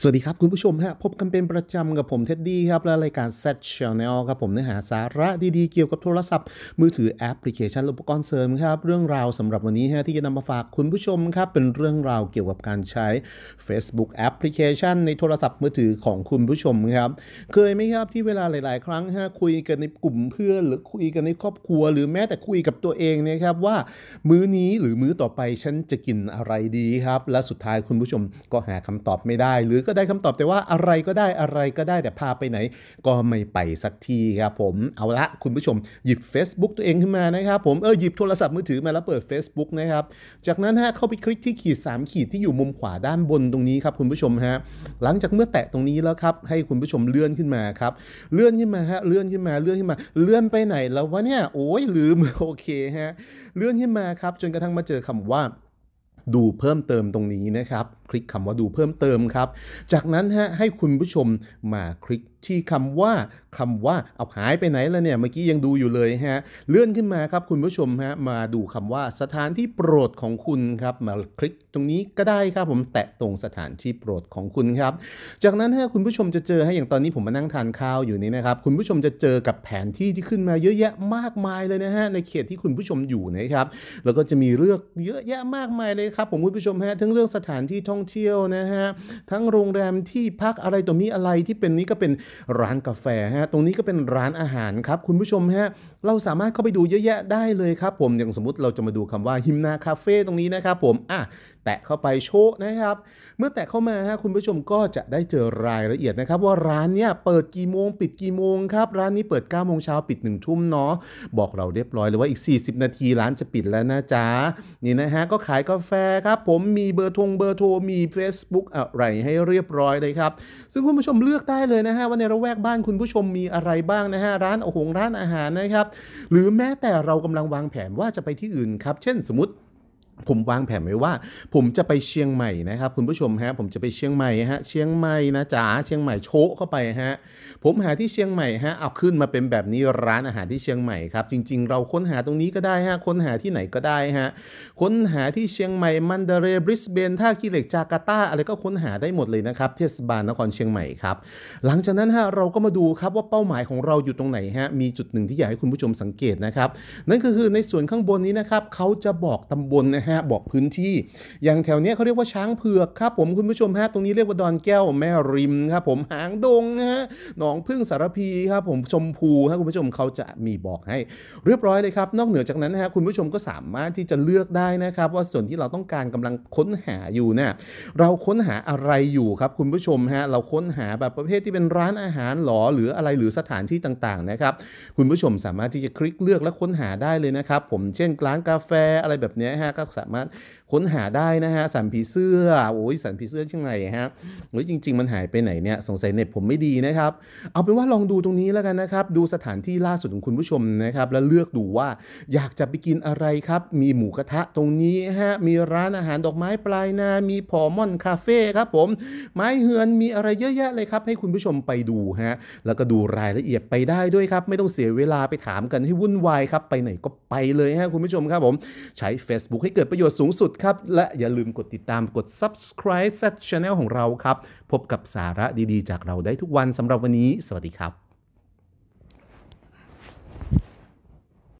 สวัสดีครับคุณผู้ชมฮะพบกันเป็นประจำกับผมเท็ดดี้ครับและรายการ Set Channel ครับ ผมเนื้อหาสาระดีๆ เกี่ยวกับโทรศัพท์ มือถือแอปพลิเคชันอุปกรณ์เสริมครับ เรื่องราวสำหรับวันนี้ฮะที่จะนำมาฝากคุณผู้ชมครับ เป็นเรื่องราวเกี่ยวกับการใช้ Facebook แอปพลิเคชันในโทรศัพท์มือถือของคุณผู้ชมครับ เคยไหมครับที่เวลาหลายๆครั้งฮะคุยกันในกลุ่มเพื่อนหรือคุยกันในครอบครัว หรือแม้แต่คุยกับตัวเองนะครับว่า มื้อนี้หรือมื้อต่อไปฉันจะกินอะไรดีครับและสุดท้ายคุณผู้ชมก็หาคำตอบไม่ได้หรือก็ได้คำตอบแต่ว่าอะไรก็ได้อะไรก็ได้แต่พาไปไหน ก็ไม่ไปสักทีครับ ผม เอาละคุณผู้ชม หยิบ Facebook ตัวเองขึ้นมานะครับ ผมเออหยิบโทรศัพท์มือถือมาแล้วเปิด Facebook นะครับจากนั้นฮะเข้าไปคลิกที่ขีด3ขีดที่อยู่มุมขวาด้านบนตรงนี้ครับคุณผู้ชมฮะหลังจากเมื่อแตะตรงนี้แล้วครับให้คุณผู้ชมเลื่อนขึ้นมาครับ เลื่อนขึ้นมาฮะเลื่อนขึ้นมาเลื่อนขึ้นมา เลื่อนไปไหน แล้ววะเนี่ย โอ้ยลืมโอเคฮะเลื่อนขึ้นมาครับ จนกระทั่งมาเจอคำว่า ดูเพิ่มเติมตรงนี้นะครับลิกคำว่าดูเพิ่มเติมครับ จากนั้นฮะให้คุณผู้ชมมาคลิกที่คำว่าคำว่าเอาหายไปไหนแล้วเนี่ยเมื่อกี้ยังดูอยู่เลยฮะเลื่อนขึ้นมาครับ คุณผู้ชมฮะมาดูคำว่าสถานที่โปรดของคุณครับ มาคลิกตรงนี้ก็ได้ครับผมแตะตรงสถานที่โปรดของคุณครับ จากนั้นฮะคุณผู้ชมจะเจอให้อย่างตอนนี้ผมมานั่งทานข้าวอยู่นี่นะครับคุณผู้ชมจะเจอกับแผนที่ที่ขึ้นมาเยอะแยะมากมายเลยนะฮะในเขตที่คุณผู้ชมอยู่นะครับแล้วก็จะมีเรื่องเยอะแยะมากมายเลยครับผมคุณผู้ชมฮะทั้งเรื่องสถานที่ท่ององเที่ยวนะฮะ ทั้งโรงแรมที่พักอะไรตัวมีอะไรที่เป็นนี้ก็เป็นร้านกาแฟฮะตรงนี้ก็เป็นร้านอาหาร ครับคุณผู้ชมฮะเราสามารถเข้าไปดู เยอะแยะได้เลยครับ ผมอย่างสมมติเราจะมาดูคำว่าฮิมนาคาเฟ่ตรงนี้นะครับผมอ่ะแตะเข้าไปโชว์นะครับ เมื่อแตะเข้ามาฮะคุณผู้ชมก็จะได้เจอรายละเอียดนะครับ ว่าร้านเนี้ยเปิดกี่โมง ปิดกี่โมงครับ ร้านนี้เปิด9ก้าโมงเช้าปิด1นึ่ทุ่มเนาะบอกเราเรียบร้อยเลยว่าอีก 40 นาทีร้านจะปิดแล้วนะจ๊ะนี่นะฮะก็ขายกาแฟครับผมมีเบอร์ทงเบอร์โทรมี Facebook อะไรให้เรียบร้อยเลยครับ ซึ่งคุณผู้ชมเลือกได้เลยนะฮะ ว่าในระแวกบ้านคุณผู้ชมมีอะไรบ้างนะฮะ ร้านโอ่หงร้านอาหารนะครับ หรือแม้แต่เรากำลังวางแผนว่าจะไปที่อื่นครับ เช่นสมมติผมวางแผนไว้ว่าผมจะไปเชียงใหม่นะครับคุณผู้ชมฮะผมจะไปเชียงใหม่ฮะเชียงใหม่นะจ๋าเชียงใหม่โชะเข้าไปฮะผมหาที่เชียงใหม่ฮะเอาขึ้นมาเป็นแบบนี้ร้านอาหารที่เชียงใหม่ครับ จริง ๆ เราค้นหาตรงนี้ก็ได้ฮะ ค้นหาที่ไหนก็ได้ฮะค้นหาที่เชียงใหม่มันเดเรบริสเบนท่าขี้เหล็กจาการ์ตาอะไรก็ค้นหาได้หมดเลยนะครับเทศบาลนครเชียงใหม่ครับหลังจากนั้นฮะเราก็มาดูครับว่าเป้าหมายของเราอยู่ตรงไหนฮะมีจุดหนึ่งที่อยากให้คุณผู้ชมสังเกตนะครับนั่นก็คือในส่วนข้างบนนี้นะครับเขาจะบอกตำบลนะฮะบอกพื้นที่อย่างแถวเนี้ยเขาเรียกว่าช้างเผือกครับผมคุณผู้ชมฮะตรงนี้เรียกว่าดอนแก้วแม่ริมครับผมหางดงนะฮะหนองพึ่งสารพีครับผมชมพูฮะคุณผู้ชมเขาจะมีบอกให้เรียบร้อยเลยครับนอกเหนือจากนั้นนะฮะคุณผู้ชมก็สามารถที่จะเลือกได้นะครับว่าส่วนที่เราต้องการกำลังค้นหาอยู่เนี่ยเราค้นหาอะไรอยู่ครับ คุณผู้ชมฮะเราค้นหาแบบประเภทที่เป็นร้านอาหารหรอหรืออะไรหรือสถานที่ต่างๆนะครับคุณผู้ชมสามารถที่จะคลิกเลือกและค้นหาได้เลยนะครับผมเช่นร้านกาแฟอะไรแบบนี้ฮะก็สามารถค้นหาได้นะฮะสันผีเสื้อโอ้ยสันผีเสื้อช่างไนฮะโอ้ยจริง ๆ มันหายไปไหนเนี่ยสงสัยเน็ตผมไม่ดีนะครับเอาเป็นว่าลองดูตรงนี้แล้วกันนะครับดูสถานที่ล่าสุดของคุณผู้ชมนะครับแล้วเลือกดูว่า อยากจะไปกินอะไรครับ มีหมูกระทะตรงนี้ฮะมีร้านอาหารดอกไม้ปลายนา มีพอมอนคาเฟ่ครับผมไม้เฮือนมีอะไรเยอะแยะเลยครับให้คุณผู้ชมไปดูฮะแล้วก็ดูรายละเอียดไปได้ด้วยครับ ไม่ต้องเสียเวลาไปถามกันให้วุ่นวายครับไปไหนก็ไปเลยฮะคุณผู้ชมครับผม ใช้ Facebook ให้เกิดดประโยชน์สูงสุดครับ และอย่าลืมกดติดตามกด subscribe ช่ Channel ของเราครับ พบกับสาระดี ๆ จากเราได้ทุกวันสำหรับวันนี้ สวัสดีครับ